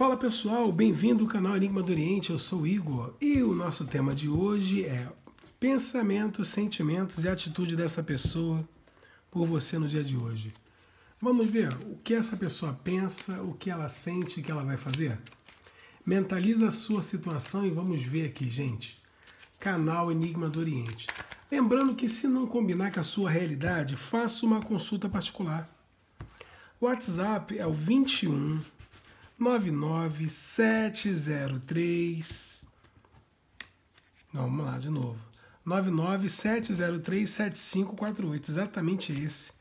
Fala pessoal, bem-vindo ao canal Enigma do Oriente, eu sou Igor e o nosso tema de hoje é pensamentos, sentimentos e atitude dessa pessoa por você no dia de hoje. Vamos ver o que essa pessoa pensa, o que ela sente, o que ela vai fazer? Mentaliza a sua situação e vamos ver aqui, gente. Canal Enigma do Oriente. Lembrando que se não combinar com a sua realidade, faça uma consulta particular. WhatsApp é o 21 99703. Vamos lá de novo. 997037548, exatamente esse.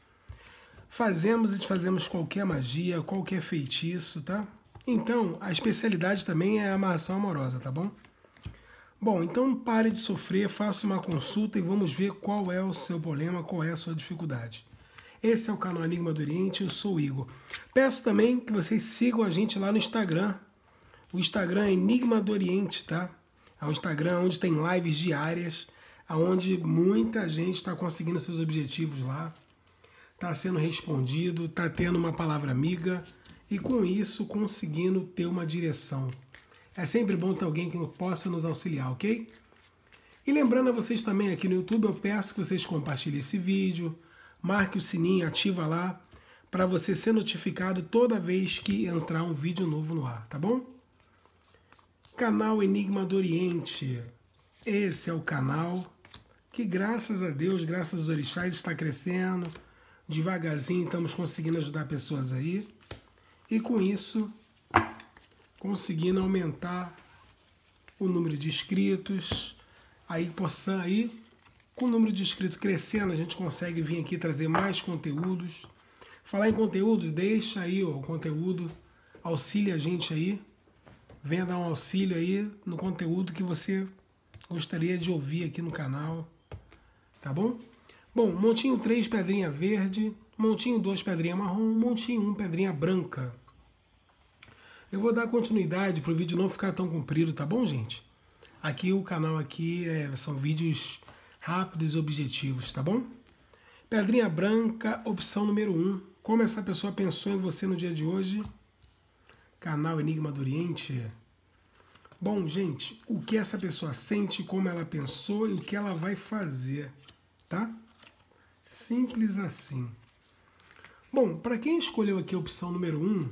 Fazemos e desfazemos qualquer magia, qualquer feitiço, tá? Então, a especialidade também é a amarração amorosa, tá bom? Bom, então pare de sofrer, faça uma consulta e vamos ver qual é o seu problema, qual é a sua dificuldade. Esse é o canal Enigma do Oriente, eu sou o Igor. Peço também que vocês sigam a gente lá no Instagram. O Instagram é Enigma do Oriente, tá? É um Instagram onde tem lives diárias, onde muita gente está conseguindo seus objetivos lá, está sendo respondido, está tendo uma palavra amiga e com isso conseguindo ter uma direção. É sempre bom ter alguém que possa nos auxiliar, ok? E lembrando a vocês também aqui no YouTube, eu peço que vocês compartilhem esse vídeo, marque o sininho, ativa lá para você ser notificado toda vez que entrar um vídeo novo no ar, tá bom? Canal Enigma do Oriente. Esse é o canal que graças a Deus, graças aos orixás, está crescendo. Devagarzinho estamos conseguindo ajudar pessoas aí. E com isso, conseguindo aumentar o número de inscritos, aí possam aí com o número de inscritos crescendo, a gente consegue vir aqui trazer mais conteúdos. Falar em conteúdo, deixa aí ó, o conteúdo, auxilia a gente aí. Venha dar um auxílio aí no conteúdo que você gostaria de ouvir aqui no canal. Tá bom? Bom, montinho 3, pedrinha verde. Montinho 2, pedrinha marrom. Montinho 1, pedrinha branca. Eu vou dar continuidade para o vídeo não ficar tão comprido, tá bom, gente? Aqui o canal aqui é, são vídeos rápidos e objetivos, tá bom? Pedrinha branca, opção número 1. Um. Como essa pessoa pensou em você no dia de hoje? Canal Enigma do Oriente. Bom, gente, o que essa pessoa sente, como ela pensou e o que ela vai fazer, tá? Simples assim. Bom, para quem escolheu aqui a opção número 1, um,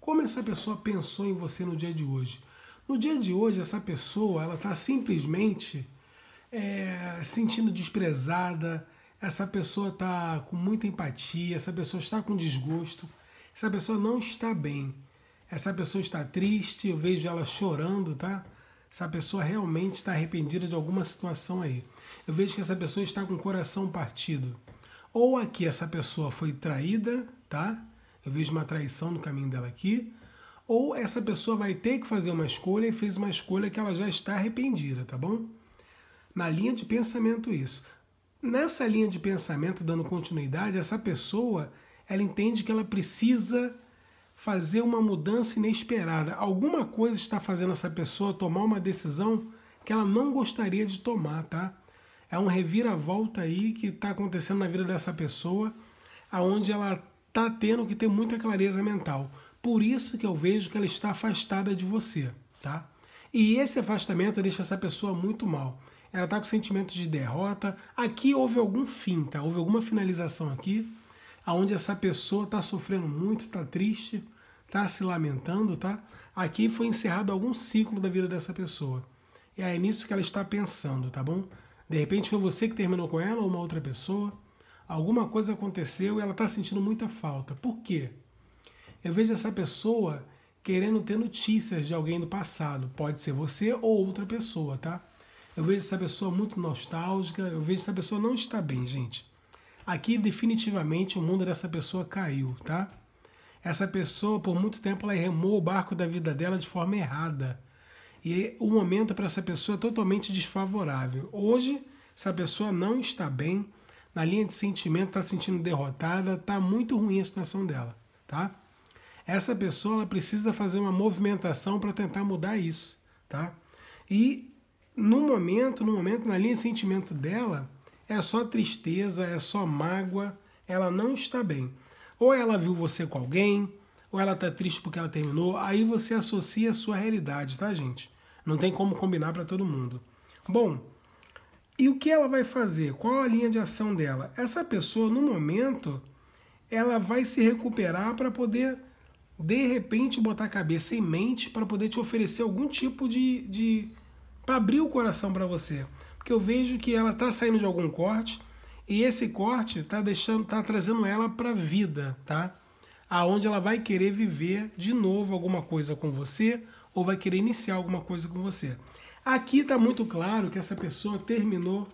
como essa pessoa pensou em você no dia de hoje? No dia de hoje, essa pessoa, ela está simplesmente é, sentindo desprezada, essa pessoa está com muita empatia, essa pessoa está com desgosto, essa pessoa não está bem, essa pessoa está triste, eu vejo ela chorando, tá? Essa pessoa realmente está arrependida de alguma situação aí. Eu vejo que essa pessoa está com o coração partido. Ou aqui essa pessoa foi traída, tá? Eu vejo uma traição no caminho dela aqui. Ou essa pessoa vai ter que fazer uma escolha e fez uma escolha que ela já está arrependida, tá bom? na linha de pensamento isso. Nessa linha de pensamento, dando continuidade, essa pessoa ela entende que ela precisa fazer uma mudança inesperada. Alguma coisa está fazendo essa pessoa tomar uma decisão que ela não gostaria de tomar, tá? É um reviravolta aí que está acontecendo na vida dessa pessoa, aonde ela está tendo que ter muita clareza mental. Por isso que eu vejo que ela está afastada de você, tá? E esse afastamento deixa essa pessoa muito mal ela está com sentimentos de derrota. Aqui houve algum fim, tá? Houve alguma finalização aqui, aonde essa pessoa está sofrendo muito, está triste, está se lamentando, tá? Aqui foi encerrado algum ciclo da vida dessa pessoa. E é nisso que ela está pensando, tá bom? De repente foi você que terminou com ela ou uma outra pessoa. Alguma coisa aconteceu e ela está sentindo muita falta. Por quê? Eu vejo essa pessoa querendo ter notícias de alguém do passado. Pode ser você ou outra pessoa, tá? eu vejo essa pessoa muito nostálgica, eu vejo essa pessoa não está bem, gente. Aqui definitivamente o mundo dessa pessoa caiu, tá? Essa pessoa por muito tempo ela remou o barco da vida dela de forma errada. E o momento para essa pessoa é totalmente desfavorável. Hoje, essa pessoa não está bem, na linha de sentimento, está sentindo derrotada, está muito ruim a situação dela, tá? Essa pessoa ela precisa fazer uma movimentação para tentar mudar isso, tá? E no momento, no momento, na linha de sentimento dela, é só tristeza, é só mágoa, ela não está bem. Ou ela viu você com alguém, ou ela está triste porque ela terminou, aí você associa a sua realidade, tá, gente? Não tem como combinar para todo mundo. Bom, e o que ela vai fazer? Qual a linha de ação dela? Essa pessoa, no momento, ela vai se recuperar para poder de repente botar a cabeça em mente para poder te oferecer algum tipo de, de para abrir o coração para você. Porque eu vejo que ela está saindo de algum corte e esse corte está deixando, tá trazendo ela para a vida, tá? Aonde ela vai querer viver de novo alguma coisa com você ou vai querer iniciar alguma coisa com você. Aqui está muito claro que essa pessoa terminou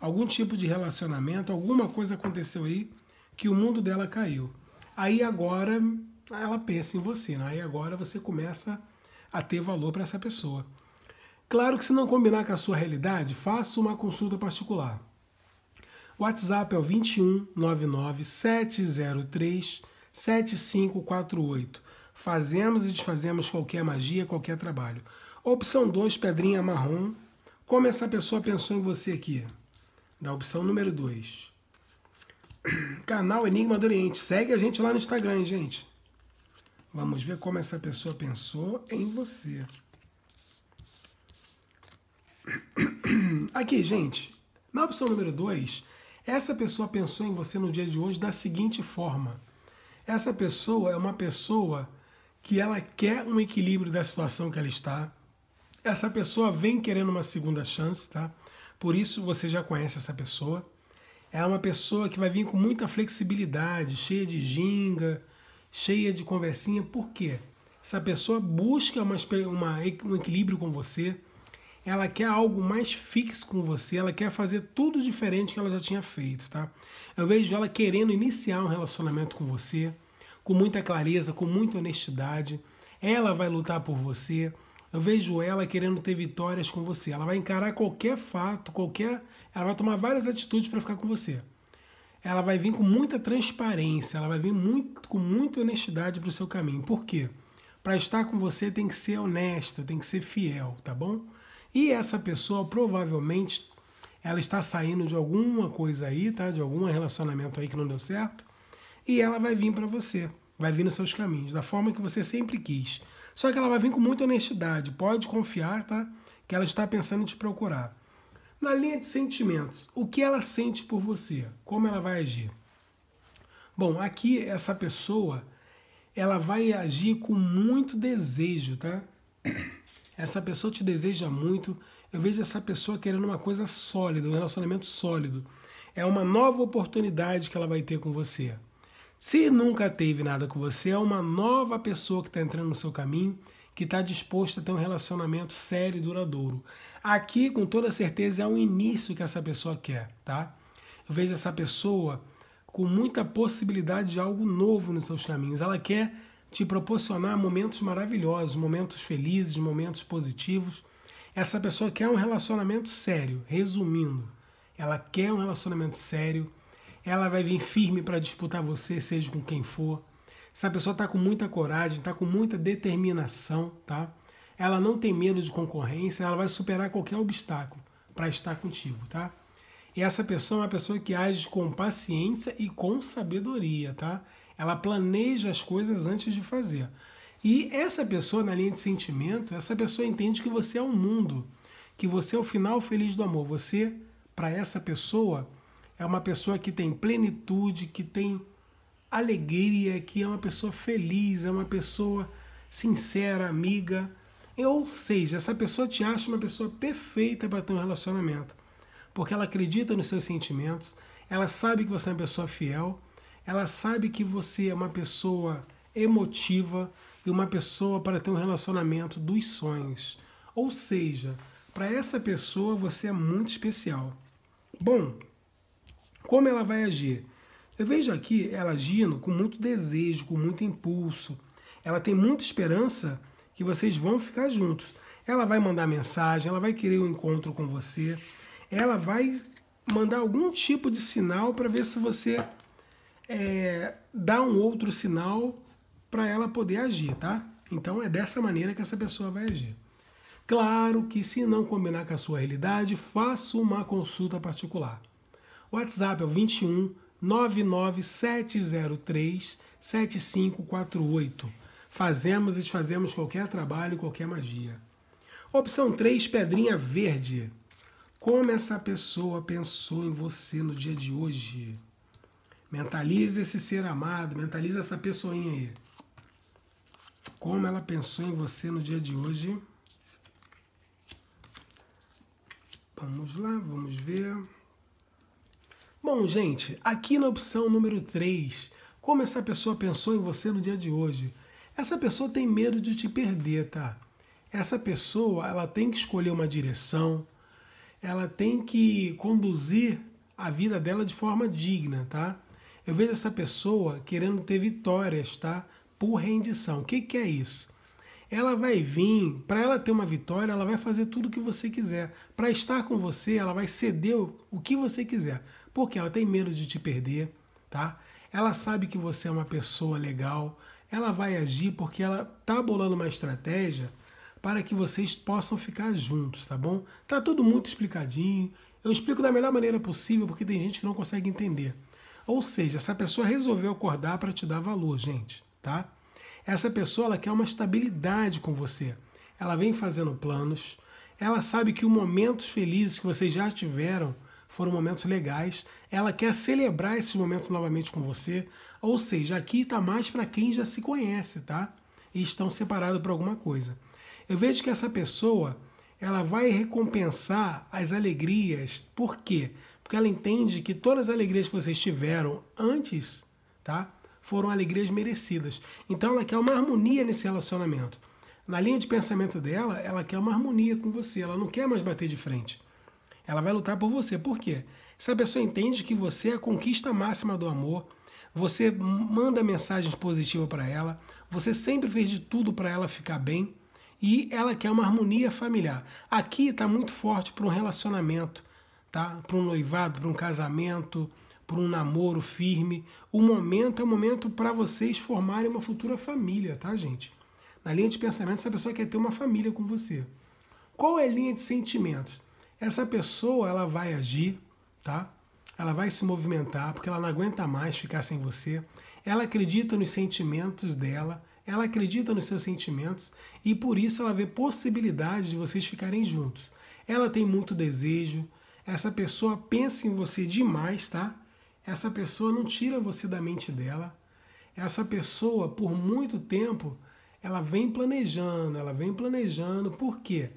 algum tipo de relacionamento, alguma coisa aconteceu aí que o mundo dela caiu. Aí agora ela pensa em você, né? aí agora você começa a ter valor para essa pessoa. Claro que se não combinar com a sua realidade, faça uma consulta particular. O WhatsApp é o 2199 703 7548. Fazemos e desfazemos qualquer magia, qualquer trabalho. Opção 2, pedrinha marrom. Como essa pessoa pensou em você aqui? Da opção número 2. Canal Enigma do Oriente. Segue a gente lá no Instagram, hein, gente. Vamos ver como essa pessoa pensou em você. Aqui, gente, na opção número 2, essa pessoa pensou em você no dia de hoje da seguinte forma. Essa pessoa é uma pessoa que ela quer um equilíbrio da situação que ela está. Essa pessoa vem querendo uma segunda chance, tá? Por isso você já conhece essa pessoa. É uma pessoa que vai vir com muita flexibilidade, cheia de ginga, cheia de conversinha. Por quê? Essa pessoa busca uma, uma, um equilíbrio com você ela quer algo mais fixo com você, ela quer fazer tudo diferente que ela já tinha feito, tá? Eu vejo ela querendo iniciar um relacionamento com você, com muita clareza, com muita honestidade. Ela vai lutar por você. Eu vejo ela querendo ter vitórias com você. Ela vai encarar qualquer fato, qualquer, ela vai tomar várias atitudes para ficar com você. Ela vai vir com muita transparência, ela vai vir muito, com muita honestidade para o seu caminho. Por quê? Para estar com você tem que ser honesta, tem que ser fiel, tá bom? E essa pessoa provavelmente ela está saindo de alguma coisa aí, tá? De algum relacionamento aí que não deu certo, e ela vai vir para você, vai vir nos seus caminhos, da forma que você sempre quis. Só que ela vai vir com muita honestidade, pode confiar, tá? Que ela está pensando em te procurar. Na linha de sentimentos, o que ela sente por você? Como ela vai agir? Bom, aqui essa pessoa, ela vai agir com muito desejo, tá? essa pessoa te deseja muito, eu vejo essa pessoa querendo uma coisa sólida, um relacionamento sólido. É uma nova oportunidade que ela vai ter com você. Se nunca teve nada com você, é uma nova pessoa que está entrando no seu caminho, que está disposta a ter um relacionamento sério e duradouro. Aqui, com toda certeza, é o início que essa pessoa quer, tá? Eu vejo essa pessoa com muita possibilidade de algo novo nos seus caminhos. Ela quer te proporcionar momentos maravilhosos, momentos felizes, momentos positivos. Essa pessoa quer um relacionamento sério. Resumindo, ela quer um relacionamento sério. Ela vai vir firme para disputar você, seja com quem for. Essa pessoa está com muita coragem, está com muita determinação, tá? Ela não tem medo de concorrência, ela vai superar qualquer obstáculo para estar contigo, tá? E essa pessoa é uma pessoa que age com paciência e com sabedoria, tá? Ela planeja as coisas antes de fazer. E essa pessoa, na linha de sentimento, essa pessoa entende que você é um mundo, que você é o final feliz do amor. Você, para essa pessoa, é uma pessoa que tem plenitude, que tem alegria, que é uma pessoa feliz, é uma pessoa sincera, amiga. Ou seja, essa pessoa te acha uma pessoa perfeita para ter um relacionamento porque ela acredita nos seus sentimentos, ela sabe que você é uma pessoa fiel, ela sabe que você é uma pessoa emotiva e uma pessoa para ter um relacionamento dos sonhos. Ou seja, para essa pessoa você é muito especial. Bom, como ela vai agir? Eu vejo aqui ela agindo com muito desejo, com muito impulso. Ela tem muita esperança que vocês vão ficar juntos. Ela vai mandar mensagem, ela vai querer um encontro com você, ela vai mandar algum tipo de sinal para ver se você é, dá um outro sinal para ela poder agir, tá? Então é dessa maneira que essa pessoa vai agir. Claro que se não combinar com a sua realidade, faça uma consulta particular. WhatsApp é o 21 99703 7548. Fazemos e desfazemos qualquer trabalho, qualquer magia. Opção 3, pedrinha verde. Como essa pessoa pensou em você no dia de hoje? Mentalize esse ser amado, mentalize essa pessoinha aí. Como ela pensou em você no dia de hoje? Vamos lá, vamos ver. Bom, gente, aqui na opção número 3, como essa pessoa pensou em você no dia de hoje? Essa pessoa tem medo de te perder, tá? Essa pessoa, ela tem que escolher uma direção, ela tem que conduzir a vida dela de forma digna, tá? Eu vejo essa pessoa querendo ter vitórias, tá? Por rendição. O que, que é isso? Ela vai vir, para ela ter uma vitória, ela vai fazer tudo o que você quiser. Para estar com você, ela vai ceder o que você quiser. Porque ela tem medo de te perder, tá? Ela sabe que você é uma pessoa legal. Ela vai agir porque ela tá bolando uma estratégia para que vocês possam ficar juntos, tá bom? Tá tudo muito explicadinho. Eu explico da melhor maneira possível porque tem gente que não consegue entender. Ou seja, essa pessoa resolveu acordar para te dar valor, gente, tá? Essa pessoa ela quer uma estabilidade com você. Ela vem fazendo planos, ela sabe que os momentos felizes que vocês já tiveram foram momentos legais. Ela quer celebrar esses momentos novamente com você. Ou seja, aqui está mais para quem já se conhece, tá? E estão separados por alguma coisa eu vejo que essa pessoa ela vai recompensar as alegrias. Por quê? Porque ela entende que todas as alegrias que vocês tiveram antes, tá? Foram alegrias merecidas. Então ela quer uma harmonia nesse relacionamento. Na linha de pensamento dela, ela quer uma harmonia com você, ela não quer mais bater de frente. Ela vai lutar por você. Por quê? Se a pessoa entende que você é a conquista máxima do amor, você manda mensagens positivas para ela, você sempre fez de tudo para ela ficar bem, e ela quer uma harmonia familiar. Aqui está muito forte para um relacionamento, tá? para um noivado, para um casamento, para um namoro firme. O momento é o momento para vocês formarem uma futura família, tá, gente? Na linha de pensamento, essa pessoa quer ter uma família com você. Qual é a linha de sentimentos? Essa pessoa ela vai agir, tá? Ela vai se movimentar porque ela não aguenta mais ficar sem você. Ela acredita nos sentimentos dela, ela acredita nos seus sentimentos e por isso ela vê possibilidade de vocês ficarem juntos. Ela tem muito desejo, essa pessoa pensa em você demais, tá? Essa pessoa não tira você da mente dela. Essa pessoa, por muito tempo, ela vem planejando, ela vem planejando, por quê?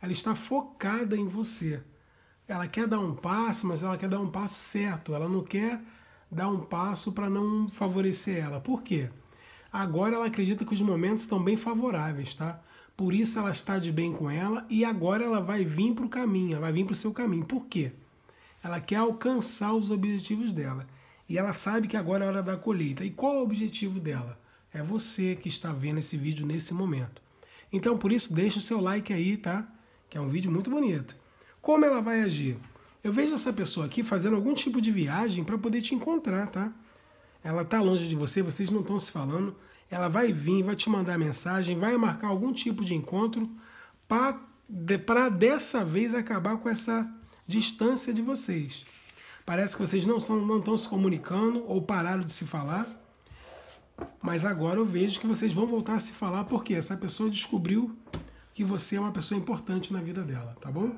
Ela está focada em você. Ela quer dar um passo, mas ela quer dar um passo certo. Ela não quer dar um passo para não favorecer ela. Por quê? Agora ela acredita que os momentos estão bem favoráveis, tá? Por isso ela está de bem com ela e agora ela vai vir para o caminho, ela vai vir para o seu caminho. Por quê? Ela quer alcançar os objetivos dela. E ela sabe que agora é hora da colheita. E qual é o objetivo dela? É você que está vendo esse vídeo nesse momento. Então, por isso, deixa o seu like aí, tá? Que é um vídeo muito bonito. Como ela vai agir? Eu vejo essa pessoa aqui fazendo algum tipo de viagem para poder te encontrar, tá? ela está longe de você, vocês não estão se falando, ela vai vir, vai te mandar mensagem, vai marcar algum tipo de encontro para de, dessa vez acabar com essa distância de vocês. Parece que vocês não são, não estão se comunicando ou pararam de se falar, mas agora eu vejo que vocês vão voltar a se falar porque essa pessoa descobriu que você é uma pessoa importante na vida dela, tá bom?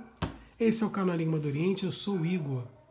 Esse é o canal Enigma do Oriente, eu sou o Igor.